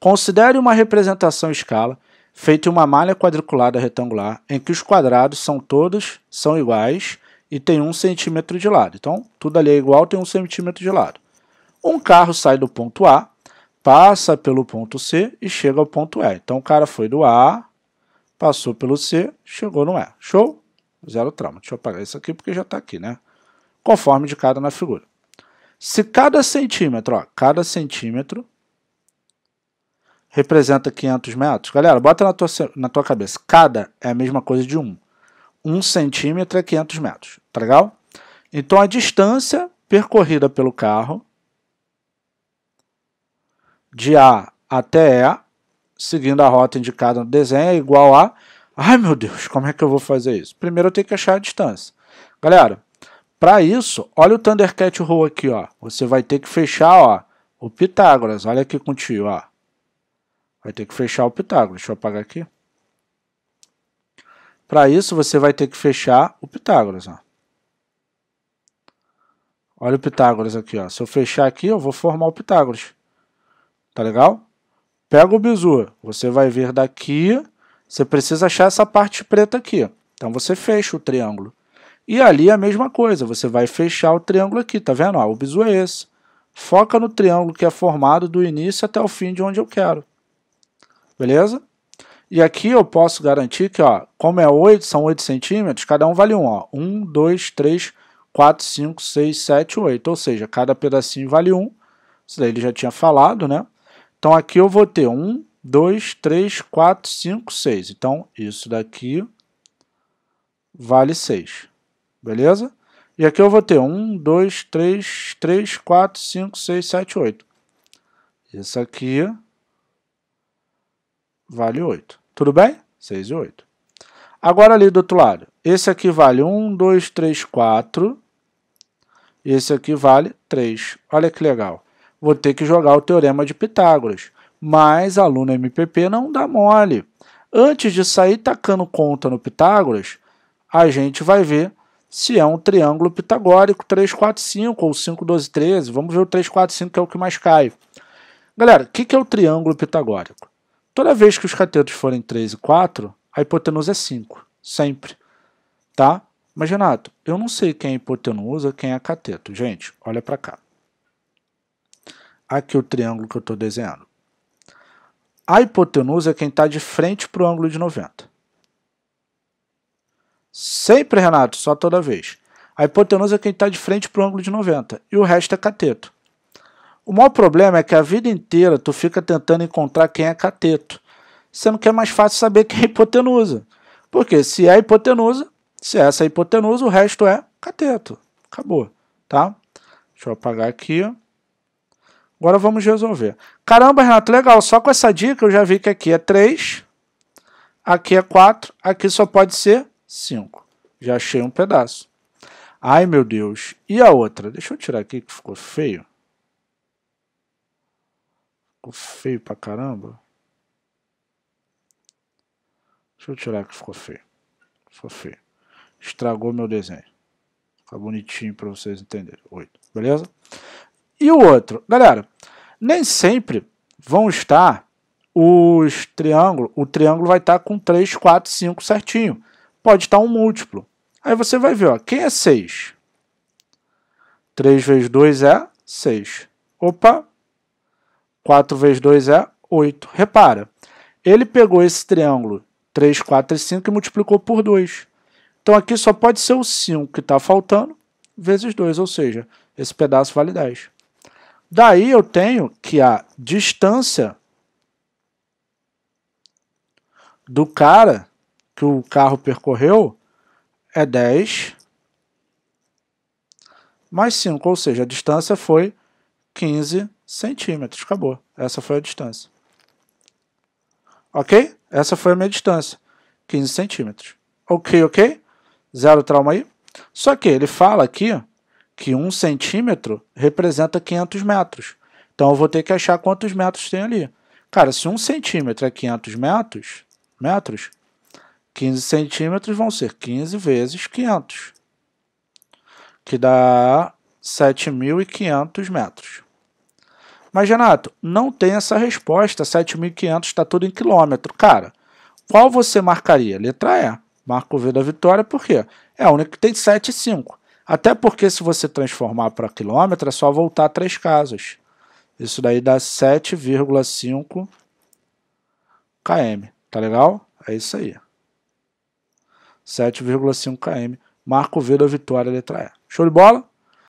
Considere uma representação escala feita em uma malha quadriculada retangular em que os quadrados são todos são iguais e tem um centímetro de lado. Então, tudo ali é igual, tem um centímetro de lado. Um carro sai do ponto A, passa pelo ponto C e chega ao ponto E. Então, o cara foi do A, passou pelo C, chegou no E. Show? Zero trauma. Deixa eu apagar isso aqui porque já está aqui, né? Conforme indicado na figura. Se cada centímetro, ó, cada centímetro representa 500 metros. Galera, bota na tua, na tua cabeça. Cada é a mesma coisa de 1. Um. 1 um centímetro é 500 metros, tá legal? Então, a distância percorrida pelo carro de A até E, seguindo a rota indicada no desenho, é igual a... Ai, meu Deus, como é que eu vou fazer isso? Primeiro, eu tenho que achar a distância. Galera, para isso, olha o Thundercat Row aqui, ó. Você vai ter que fechar, ó, o Pitágoras. Olha aqui com o tio, ó. Vai ter que fechar o Pitágoras. Deixa eu apagar aqui. Para isso, você vai ter que fechar o Pitágoras. Ó. Olha o Pitágoras aqui. Ó. Se eu fechar aqui, eu vou formar o Pitágoras. Tá legal? Pega o bizu. Você vai vir daqui. Você precisa achar essa parte preta aqui. Então, você fecha o triângulo. E ali é a mesma coisa. Você vai fechar o triângulo aqui. Tá vendo? Ó, o bizu é esse. Foca no triângulo que é formado do início até o fim de onde eu quero beleza? E aqui eu posso garantir que, ó, como é 8, são 8 centímetros, cada um vale 1, ó. 1, 2, 3, 4, 5, 6, 7, 8. Ou seja, cada pedacinho vale 1. Isso daí ele já tinha falado, né? Então aqui eu vou ter 1, 2, 3, 4, 5, 6. Então isso daqui vale 6. Beleza? E aqui eu vou ter 1, 2, 3, 3, 4, 5, 6, 7, 8. Isso aqui vale 8. Tudo bem? 6 e 8. Agora ali do outro lado, esse aqui vale 1, 2, 3, 4. Esse aqui vale 3. Olha que legal. Vou ter que jogar o Teorema de Pitágoras. Mas aluno MPP não dá mole. Antes de sair tacando conta no Pitágoras, a gente vai ver se é um triângulo pitagórico 3, 4, 5 ou 5, 12, 13. Vamos ver o 3, 4, 5 que é o que mais cai. Galera, o que, que é o triângulo pitagórico? Toda vez que os catetos forem 3 e 4, a hipotenusa é 5, sempre, tá? Mas, Renato, eu não sei quem é hipotenusa, quem é cateto. Gente, olha para cá. Aqui o triângulo que eu estou desenhando. A hipotenusa é quem está de frente para o ângulo de 90. Sempre, Renato, só toda vez. A hipotenusa é quem está de frente para o ângulo de 90. E o resto é cateto. O maior problema é que a vida inteira tu fica tentando encontrar quem é cateto, sendo que é mais fácil saber quem é hipotenusa. Porque se é hipotenusa, se é essa é hipotenusa, o resto é cateto. Acabou, tá? Deixa eu apagar aqui. Agora vamos resolver. Caramba, Renato, legal. Só com essa dica eu já vi que aqui é 3, aqui é 4, aqui só pode ser 5. Já achei um pedaço. Ai, meu Deus. E a outra? Deixa eu tirar aqui que ficou feio. Ficou feio pra caramba. Deixa eu tirar que ficou feio. Ficou feio. Estragou meu desenho. Fica bonitinho pra vocês entenderem. Oito, beleza? E o outro, galera, nem sempre vão estar os triângulos, o triângulo vai estar com 3, 4, 5 certinho. Pode estar um múltiplo. Aí você vai ver, ó, quem é 6? 3 vezes 2 é 6. Opa, 4 vezes 2 é 8. Repara, ele pegou esse triângulo 3, 4 e 5 e multiplicou por 2. Então aqui só pode ser o 5 que está faltando, vezes 2, ou seja, esse pedaço vale 10. Daí eu tenho que a distância do cara que o carro percorreu é 10 mais 5, ou seja, a distância foi 15 centímetros. Acabou. Essa foi a distância. Ok? Essa foi a minha distância. 15 centímetros. Ok, ok? Zero trauma aí? Só que ele fala aqui que um centímetro representa 500 metros. Então eu vou ter que achar quantos metros tem ali. Cara, se um centímetro é 500 metros, metros 15 centímetros vão ser 15 vezes 500, que dá 7.500 metros. Mas, Renato, não tem essa resposta. 7.500 está tudo em quilômetro. Cara, qual você marcaria? Letra E. Marca o V da vitória, por quê? É a única que tem 7,5. Até porque se você transformar para quilômetro, é só voltar três casas. Isso daí dá 7,5 km. Tá legal? É isso aí. 7,5 km. Marco V da vitória, letra E. Show de bola?